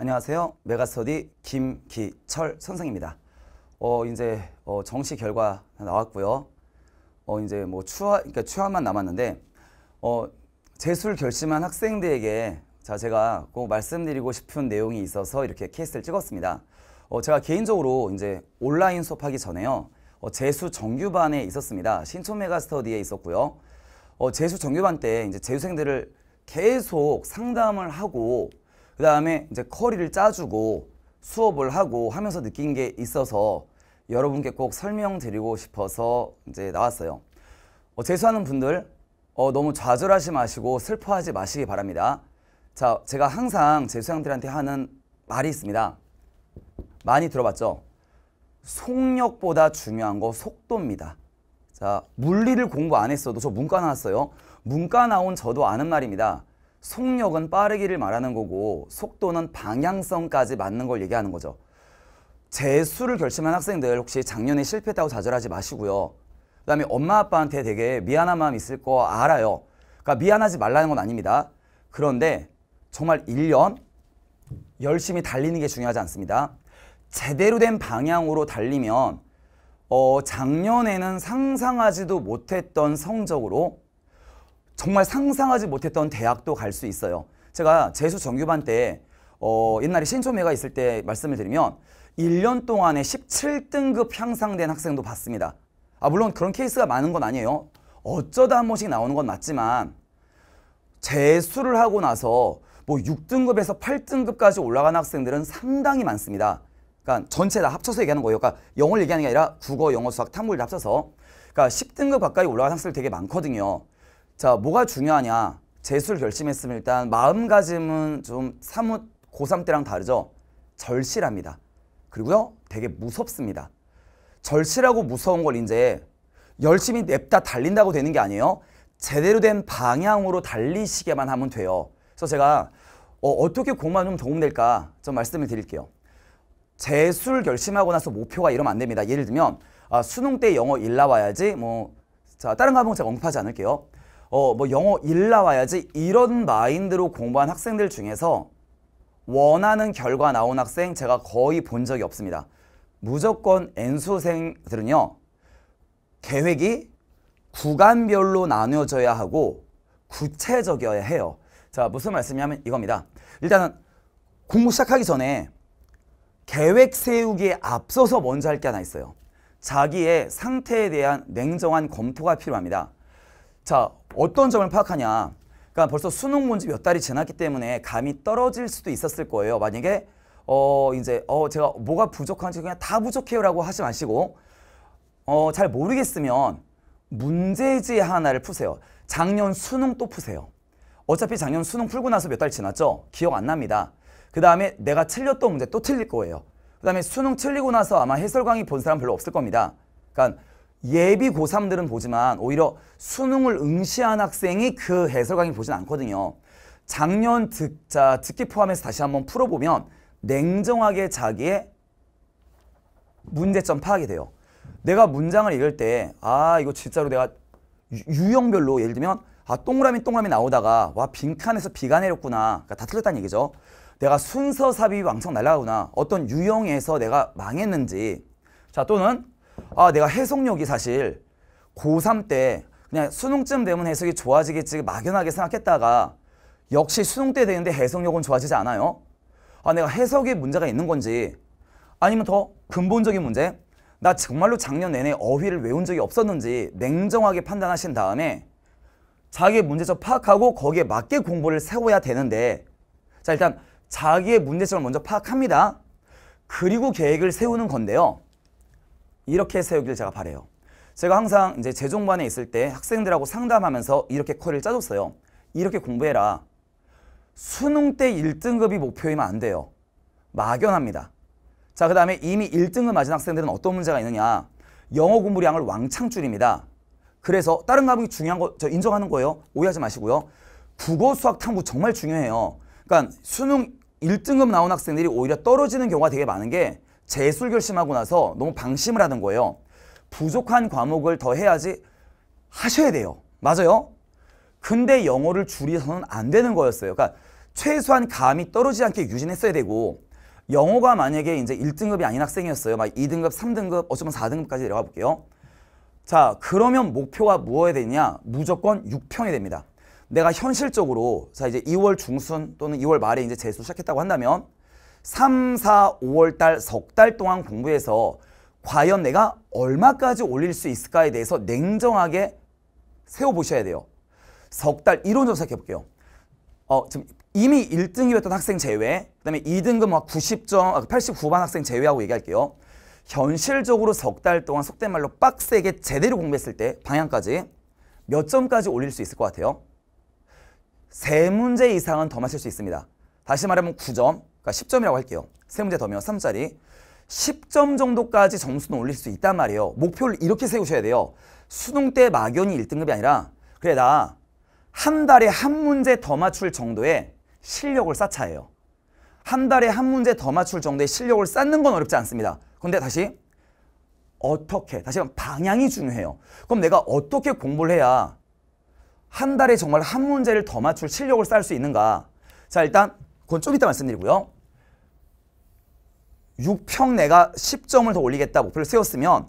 안녕하세요. 메가스터디 김기철 선생입니다. 어, 이제 어, 정시 결과 나왔고요. 어, 이제 뭐 추하, 그러니까 추하만 남았는데 어, 재수를 결심한 학생들에게 자 제가 꼭 말씀드리고 싶은 내용이 있어서 이렇게 케이스를 찍었습니다. 어, 제가 개인적으로 이제 온라인 수업하기 전에요. 어, 재수 정규반에 있었습니다. 신촌 메가스터디에 있었고요. 어, 재수 정규반 때 이제 재수생들을 계속 상담을 하고 그 다음에 이제 커리를 짜주고 수업을 하고 하면서 느낀 게 있어서 여러분께 꼭 설명드리고 싶어서 이제 나왔어요. 어, 재수하는 분들 어, 너무 좌절하지 마시고 슬퍼하지 마시기 바랍니다. 자, 제가 항상 재수생들한테 하는 말이 있습니다. 많이 들어봤죠? 속력보다 중요한 거 속도입니다. 자, 물리를 공부 안 했어도 저 문과 나왔어요. 문과 나온 저도 아는 말입니다. 속력은 빠르기를 말하는 거고 속도는 방향성까지 맞는 걸 얘기하는 거죠. 재수를 결심한 학생들 혹시 작년에 실패했다고 좌절하지 마시고요. 그 다음에 엄마 아빠한테 되게 미안한 마음 있을 거 알아요. 그러니까 미안하지 말라는 건 아닙니다. 그런데 정말 1년 열심히 달리는 게 중요하지 않습니다. 제대로 된 방향으로 달리면 어, 작년에는 상상하지도 못했던 성적으로 정말 상상하지 못했던 대학도 갈 수 있어요. 제가 재수 정규반 때 어, 옛날에 신촌매가 있을 때 말씀을 드리면 1년 동안에 17등급 향상된 학생도 봤습니다. 아 물론 그런 케이스가 많은 건 아니에요. 어쩌다 한 번씩 나오는 건 맞지만 재수를 하고 나서 뭐 6등급에서 8등급까지 올라간 학생들은 상당히 많습니다. 그러니까 전체 다 합쳐서 얘기하는 거예요. 그러니까 영어를 얘기하는 게 아니라 국어, 영어, 수학, 탐구를 합쳐서 그러니까 10등급 가까이 올라간 학생들 되게 많거든요. 자, 뭐가 중요하냐. 재수를 결심했으면 일단 마음가짐은 좀 사뭇 고3 때랑 다르죠. 절실합니다. 그리고요, 되게 무섭습니다. 절실하고 무서운 걸 이제 열심히 냅다 달린다고 되는 게 아니에요. 제대로 된 방향으로 달리시게만 하면 돼요. 그래서 제가 어, 떻게 공만가좀 도움될까 좀 말씀을 드릴게요. 재수를 결심하고 나서 목표가 이러면 안 됩니다. 예를 들면 아, 수능 때 영어 일 나와야지 뭐 자, 다른 과목 제가 언급하지 않을게요. 어, 뭐 영어 1 나와야지 이런 마인드로 공부한 학생들 중에서 원하는 결과 나온 학생 제가 거의 본 적이 없습니다. 무조건 N수생들은요. 계획이 구간별로 나누어져야 하고 구체적이어야 해요. 자, 무슨 말씀이냐면 이겁니다. 일단은 공부 시작하기 전에 계획 세우기에 앞서서 먼저 할 게 하나 있어요. 자기의 상태에 대한 냉정한 검토가 필요합니다. 자, 어떤 점을 파악하냐. 그러니까 벌써 수능 문제 몇 달이 지났기 때문에 감이 떨어질 수도 있었을 거예요. 만약에 어 이제 어 제가 뭐가 부족한지 그냥 다 부족해요라고 하지 마시고 어 잘 모르겠으면 문제지 하나를 푸세요. 작년 수능 또 푸세요. 어차피 작년 수능 풀고 나서 몇 달 지났죠? 기억 안 납니다. 그 다음에 내가 틀렸던 문제 또 틀릴 거예요. 그 다음에 수능 틀리고 나서 아마 해설 강의 본 사람 별로 없을 겁니다. 그러니까 예비 고3들은 보지만 오히려 수능을 응시한 학생이 그 해설 강의를 보진 않거든요. 작년 듣, 자, 듣기 포함해서 다시 한번 풀어보면 냉정하게 자기의 문제점 파악이 돼요. 내가 문장을 읽을 때 아 이거 진짜로 내가 유형별로 예를 들면 아 동그라미 동그라미 나오다가 와 빈칸에서 비가 내렸구나 그러니까 다 틀렸다는 얘기죠. 내가 순서 삽입이 왕창 날라가구나 어떤 유형에서 내가 망했는지 자 또는 아 내가 해석력이 사실 고3 때 그냥 수능쯤 되면 해석이 좋아지겠지 막연하게 생각했다가 역시 수능 때 되는데 해석력은 좋아지지 않아요. 아 내가 해석에 문제가 있는 건지 아니면 더 근본적인 문제 나 정말로 작년 내내 어휘를 외운 적이 없었는지 냉정하게 판단하신 다음에 자기의 문제점 파악하고 거기에 맞게 공부를 세워야 되는데 자 일단 자기의 문제점을 먼저 파악합니다. 그리고 계획을 세우는 건데요. 이렇게 세우길 제가 바래요. 제가 항상 이제 재종반에 있을 때 학생들하고 상담하면서 이렇게 쿼리를 짜줬어요. 이렇게 공부해라. 수능 때 1등급이 목표이면 안 돼요. 막연합니다. 자, 그 다음에 이미 1등급 맞은 학생들은 어떤 문제가 있느냐. 영어 공부량을 왕창 줄입니다. 그래서 다른 과목이 중요한 거 저 인정하는 거예요. 오해하지 마시고요. 국어, 수학, 탐구 정말 중요해요. 그러니까 수능 1등급 나온 학생들이 오히려 떨어지는 경우가 되게 많은 게 재수를 결심하고 나서 너무 방심을 하는 거예요. 부족한 과목을 더 해야지 하셔야 돼요. 맞아요? 근데 영어를 줄이서는 안 되는 거였어요. 그러니까 최소한 감이 떨어지지 않게 유진했어야 되고 영어가 만약에 이제 1등급이 아닌 학생이었어요. 막 2등급, 3등급, 어쩌면 4등급까지 내려가 볼게요. 자, 그러면 목표가 무엇이 되냐? 무조건 6평이 됩니다. 내가 현실적으로 자 이제 2월 중순 또는 2월 말에 이제 재수 시작했다고 한다면 3, 4, 5월달 석 달 동안 공부해서 과연 내가 얼마까지 올릴 수 있을까에 대해서 냉정하게 세워보셔야 돼요. 석 달이론적으해볼게요 어, 지금 이미 1등이었던 학생 제외, 그 다음에 2등급 막 90점, 89반 아, 학생 제외하고 얘기할게요. 현실적으로 석 달 동안 속된 말로 빡세게 제대로 공부했을 때 방향까지 몇 점까지 올릴 수 있을 것 같아요? 세 문제 이상은 더맞출수 있습니다. 다시 말하면 9점, 그러니까 10점이라고 할게요. 세 문제 더면 3짜리. 10점 정도까지 점수는 올릴 수 있단 말이에요. 목표를 이렇게 세우셔야 돼요. 수능 때 막연히 1등급이 아니라 그래 나한 달에 한 문제 더 맞출 정도의 실력을 쌓자 해요. 한 달에 한 문제 더 맞출 정도의 실력을 쌓는 건 어렵지 않습니다. 근데 다시 어떻게 다시 한번 방향이 중요해요. 그럼 내가 어떻게 공부를 해야 한 달에 정말 한 문제를 더 맞출 실력을 쌓을 수 있는가? 자 일단 그건 좀 이따 말씀드리고요. 6평 내가 10점을 더 올리겠다 목표를 세웠으면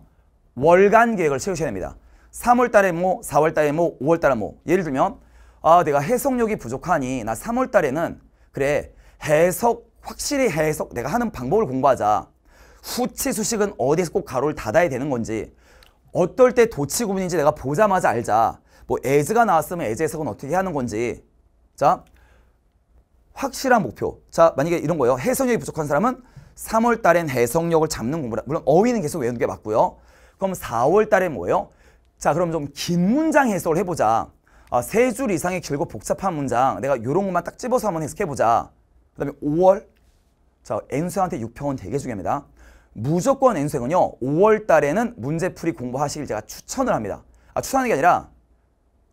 월간 계획을 세우셔야 됩니다. 3월 달에 뭐, 4월 달에 뭐, 5월 달에 뭐. 예를 들면 아 내가 해석력이 부족하니 나 3월 달에는 그래 해석 확실히 해석 내가 하는 방법을 공부하자. 후치 수식은 어디에서 꼭 가로를 닫아야 되는 건지 어떨 때 도치 구분인지 내가 보자마자 알자. 뭐 에즈가 나왔으면 에즈 해석은 어떻게 하는 건지. 자, 확실한 목표. 자, 만약에 이런 거예요. 해석력이 부족한 사람은 3월 달엔 해석력을 잡는 공부를 물론 어휘는 계속 외우는 게 맞고요. 그럼 4월 달에 뭐예요? 자, 그럼 좀 긴 문장 해석을 해보자. 아, 세 줄 이상의 길고 복잡한 문장. 내가 요런 것만 딱 집어서 한번 해석해보자. 그 다음에 5월. 자, N수한테 6평은 되게 중요합니다. 무조건 N수행은요. 5월 달에는 문제풀이 공부하시길 제가 추천을 합니다. 아, 추천하는 게 아니라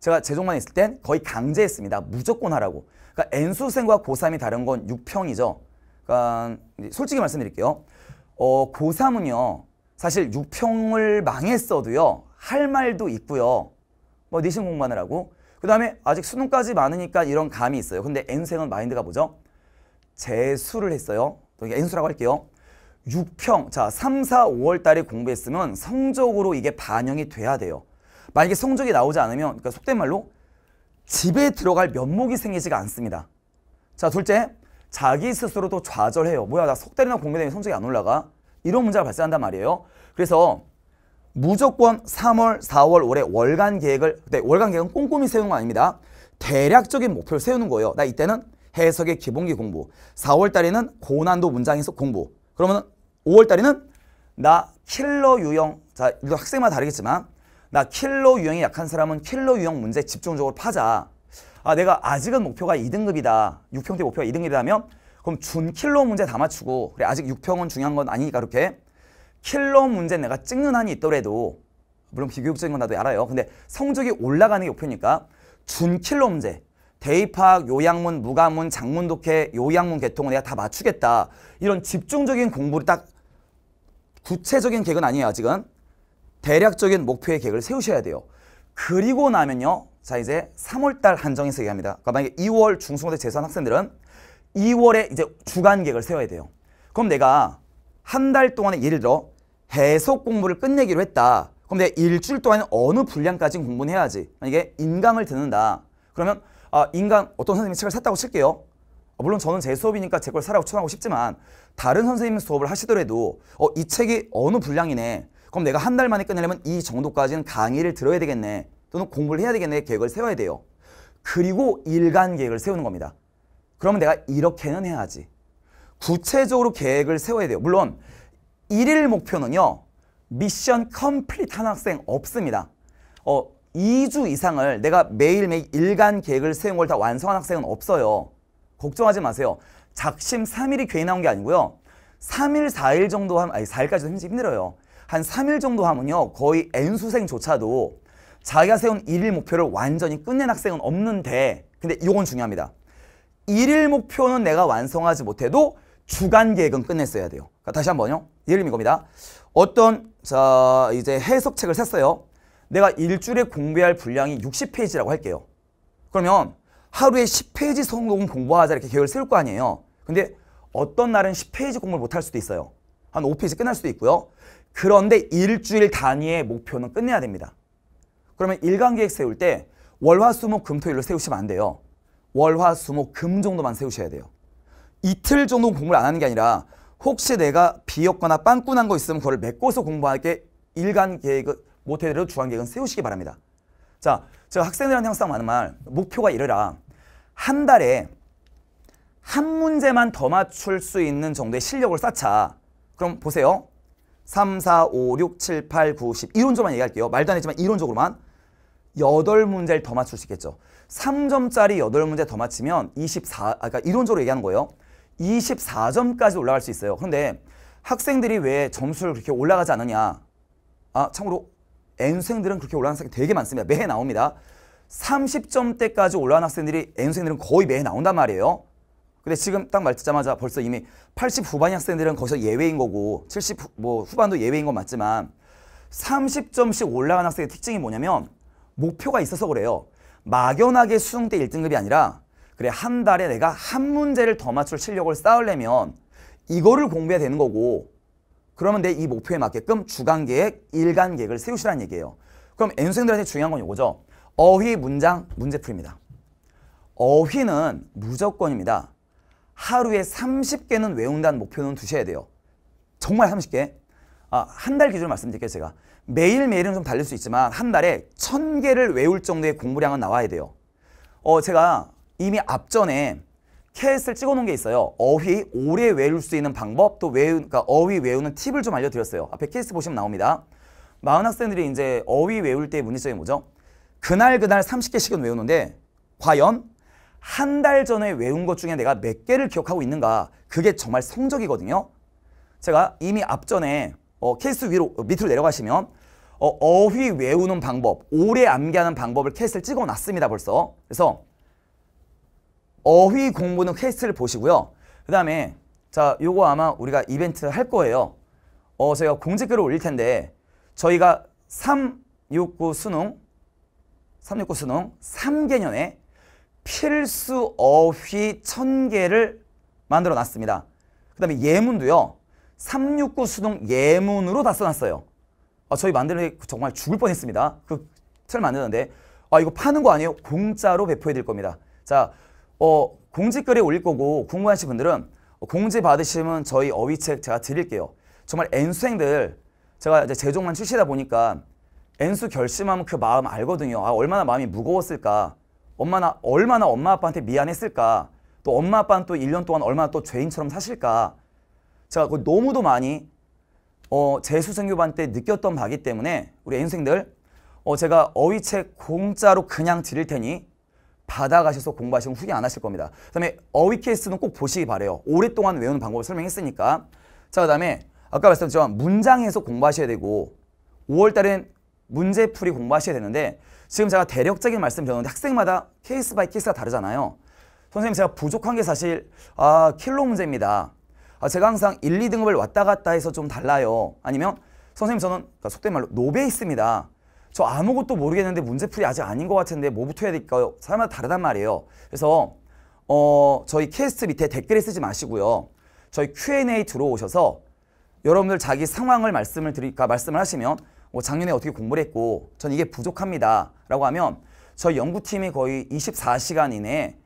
제가 제종만 있을 땐 거의 강제했습니다. 무조건 하라고. 그러니까 N수생과 고3이 다른 건 6평이죠. 그러니까 솔직히 말씀드릴게요. 어, 고3은요. 사실 6평을 망했어도요. 할 말도 있고요. 뭐 니신 공부하느라고. 그 다음에 아직 수능까지 많으니까 이런 감이 있어요. 근데 N생은 마인드가 뭐죠? 재수를 했어요. N수라고 할게요. 6평, 자 3, 4, 5월 달에 공부했으면 성적으로 이게 반영이 돼야 돼요. 만약에 성적이 나오지 않으면 그러니까 속된 말로 집에 들어갈 면목이 생기지가 않습니다. 자 둘째, 자기 스스로도 좌절해요. 뭐야 나 석 달이나 공부되면 성적이 안 올라가. 이런 문제가 발생한단 말이에요. 그래서 무조건 3월, 4월, 올해 월간 계획을 네, 월간 계획은 꼼꼼히 세우는 거 아닙니다. 대략적인 목표를 세우는 거예요. 나 이때는 해석의 기본기 공부, 4월 달에는 고난도 문장 해석 공부. 그러면 5월 달에는 나 킬러 유형, 자 이거 학생마다 다르겠지만 나 킬러 유형이 약한 사람은 킬러 유형 문제 집중적으로 파자. 아 내가 아직은 목표가 2등급이다. 6평대 목표가 2등급이라면 그럼 준 킬로 문제 다 맞추고 그래 아직 6평은 중요한 건 아니니까 그렇게 킬로 문제 내가 찍는 한이 있더라도 물론 비교육적인 건 나도 알아요. 근데 성적이 올라가는 게 목표니까 준 킬로 문제 대입학, 요양문, 무가문, 장문독해, 요양문 개통을 내가 다 맞추겠다. 이런 집중적인 공부를 딱 구체적인 계획은 아니에요 아직은. 대략적인 목표의 계획을 세우셔야 돼요. 그리고 나면요. 자 이제 3월달 한정해서 얘기합니다. 그러니까 만약에 2월 중순부터 재수한 학생들은 2월에 이제 주간 계획을 세워야 돼요. 그럼 내가 한 달 동안에 예를 들어 해석 공부를 끝내기로 했다. 그럼 내가 일주일 동안에 어느 분량까지 공부는 해야지. 만약에 인강을 듣는다. 그러면 아, 인강 어떤 선생님이 책을 샀다고 칠게요. 아, 물론 저는 제 수업이니까 제 걸 사라고 추천하고 싶지만 다른 선생님 수업을 하시더라도 어, 이 책이 어느 분량이네. 그럼 내가 한 달 만에 끝내려면 이 정도까지는 강의를 들어야 되겠네. 또는 공부를 해야 되겠네 계획을 세워야 돼요. 그리고 일간 계획을 세우는 겁니다. 그러면 내가 이렇게는 해야지. 구체적으로 계획을 세워야 돼요. 물론 일일 목표는요. 미션 컴플릿한 학생 없습니다. 어, 2주 이상을 내가 매일매일 일간 계획을 세운 걸 다 완성한 학생은 없어요. 걱정하지 마세요. 작심 3일이 괜히 나온 게 아니고요. 3일, 4일 정도 하면, 아니 4일까지도 힘들어요. 한 3일 정도 하면요. 거의 N수생조차도 자기가 세운 일일 목표를 완전히 끝낸 학생은 없는데 근데 이건 중요합니다. 일일 목표는 내가 완성하지 못해도 주간 계획은 끝냈어야 돼요. 그러니까 다시 한번요. 예를 들면 이겁니다. 어떤 자 이제 해석책을 샀어요. 내가 일주일에 공부할 분량이 60페이지라고 할게요. 그러면 하루에 10페이지 성공 공부하자 이렇게 계획을 세울 거 아니에요. 근데 어떤 날은 10페이지 공부를 못할 수도 있어요. 한 5페이지 끝날 수도 있고요. 그런데 일주일 단위의 목표는 끝내야 됩니다. 그러면 일간 계획 세울 때 월화수목 금토일로 세우시면 안 돼요. 월화수목 금 정도만 세우셔야 돼요. 이틀 정도 공부를 안 하는 게 아니라 혹시 내가 비었거나 빵꾸난 거 있으면 그걸 메꿔서 공부할게 일간 계획 모태대로 주간 계획은 세우시기 바랍니다. 자, 제가 학생들한테 항상 많은 말 목표가 이래라한 달에 한 문제만 더 맞출 수 있는 정도의 실력을 쌓자. 그럼 보세요. 3, 4, 5, 6, 7, 8, 9, 10 이론적으로만 얘기할게요. 말도 안 되지만 이론적으로만 여덟 문제를더 맞출 수 있겠죠. 3점짜리 여덟 문제 더 맞히면 24, 아까 그러니까 이론적으로 얘기하는 거예요. 24점까지 올라갈 수 있어요. 그런데 학생들이 왜 점수를 그렇게 올라가지 않느냐. 아, 참고로 N생들은 그렇게 올라가는 학생이 되게 많습니다. 매해 나옵니다. 30점대까지 올라간 학생들이 N생들은 거의 매해 나온단 말이에요. 근데 지금 딱 말 듣자마자 벌써 이미 80 후반 학생들은 거기서 예외인 거고 70뭐 후반도 예외인 건 맞지만 30점씩 올라간 학생의 특징이 뭐냐면 목표가 있어서 그래요. 막연하게 수능 때 1등급이 아니라 그래 한 달에 내가 한 문제를 더 맞출 실력을 쌓으려면 이거를 공부해야 되는 거고 그러면 내 이 목표에 맞게끔 주간 계획, 일간 계획을 세우시라는 얘기예요. 그럼 N수생들한테 중요한 건 이거죠. 어휘, 문장, 문제풀입니다. 어휘는 무조건입니다. 하루에 30개는 외운다는 목표는 두셔야 돼요. 정말 30개. 아, 한 달 기준으로 말씀드릴게요, 제가. 매일매일은 좀 다를 수 있지만 한 달에 천개를 외울 정도의 공부량은 나와야 돼요. 어, 제가 이미 앞전에 캐스 찍어 놓은 게 있어요. 어휘 오래 외울 수 있는 방법 또 외우, 그러니까 어휘 외우는 팁을 좀 알려드렸어요. 앞에 캐 보시면 나옵니다. 많은 학생들이 이제 어휘 외울 때 문제점이 뭐죠? 그날 그날 30개씩은 외우는데 과연 한 달 전에 외운 것 중에 내가 몇 개를 기억하고 있는가 그게 정말 성적이거든요. 제가 이미 앞전에 어, 케이스 위로 어, 밑으로 내려가시면 어, 어휘 외우는 방법, 오래 암기하는 방법을 케이스를 찍어놨습니다 벌써. 그래서 어휘 공부는 케이스를 보시고요. 그 다음에 자 요거 아마 우리가 이벤트 할 거예요. 어 저희가 공지글을 올릴 텐데 저희가 369 수능 369 수능 3개년에 필수 어휘 1000개를 만들어 놨습니다. 그 다음에 예문도요. 369 수능 예문으로 다 써놨어요. 아, 저희 만드는 정말 죽을 뻔했습니다. 그책 만드는데 아 이거 파는 거 아니에요? 공짜로 배포해드릴 겁니다. 자, 어, 공지글에 올릴 거고 궁금하신 분들은 공지 받으시면 저희 어휘책 제가 드릴게요. 정말 N수행들 제가 이제 제종만 출시다 보니까 N수 결심하면 그 마음 알거든요. 아 얼마나 마음이 무거웠을까. 엄마나 얼마나 엄마 아빠한테 미안했을까. 또 엄마 아빠는 또 1년 동안 얼마나 또 죄인처럼 사실까. 제가 그 너무도 많이 어, 재수생교반 때 느꼈던 바기 때문에 우리 인생들 어, 제가 어휘책 공짜로 그냥 드릴 테니 받아가셔서 공부하시면 후기안 하실 겁니다. 그 다음에 어휘 케이스는 꼭 보시기 바래요. 오랫동안 외우는 방법을 설명했으니까 자그 다음에 아까 말씀드렸지만 문장에서 공부하셔야 되고 5월달엔 문제풀이 공부하셔야 되는데 지금 제가 대략적인 말씀 드렸는데 학생마다 케이스 바이 케이스가 다르잖아요. 선생님 제가 부족한 게 사실 아 킬로 문제입니다. 아, 제가 항상 1, 2등급을 왔다 갔다 해서 좀 달라요. 아니면 선생님 저는 그러니까 속된 말로 노베 이스입니다저 아무것도 모르겠는데 문제풀이 아직 아닌 것 같은데 뭐부터 해야 될까요? 사람마다 다르단 말이에요. 그래서 어, 저희 캐스트 밑에 댓글에 쓰지 마시고요. 저희 Q&A 들어오셔서 여러분들 자기 상황을 말씀을 드릴까 말씀을 하시면 뭐 작년에 어떻게 공부를 했고 전 이게 부족합니다. 라고 하면 저희 연구팀이 거의 24시간 이내에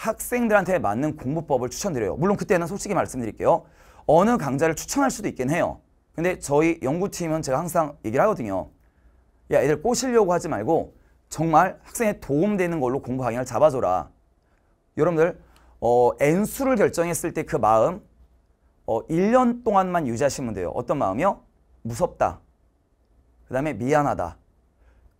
학생들한테 맞는 공부법을 추천드려요. 물론 그때는 솔직히 말씀드릴게요. 어느 강좌를 추천할 수도 있긴 해요. 근데 저희 연구팀은 제가 항상 얘기를 하거든요. 야, 애들 꼬시려고 하지 말고 정말 학생에 도움되는 걸로 공부 방향을 잡아줘라. 여러분들 어, N수를 결정했을 때 그 마음 어, 1년 동안만 유지하시면 돼요. 어떤 마음이요? 무섭다. 그 다음에 미안하다.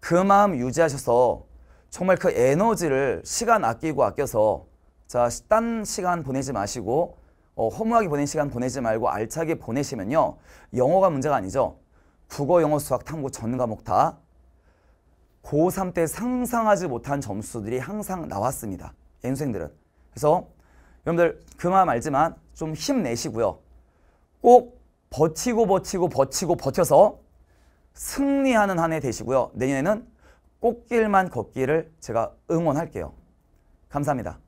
그 마음 유지하셔서 정말 그 에너지를 시간 아끼고 아껴서 자, 딴 시간 보내지 마시고 어, 허무하게 보낸 시간 보내지 말고 알차게 보내시면요. 영어가 문제가 아니죠. 국어, 영어, 수학, 탐구 전 과목 다 고3 때 상상하지 못한 점수들이 항상 나왔습니다. 연수생들은. 그래서 여러분들 그 마음 알지만 좀 힘내시고요. 꼭 버티고 버티고 버티고 버텨서 승리하는 한 해 되시고요. 내년에는 꽃길만 걷기를 제가 응원할게요. 감사합니다.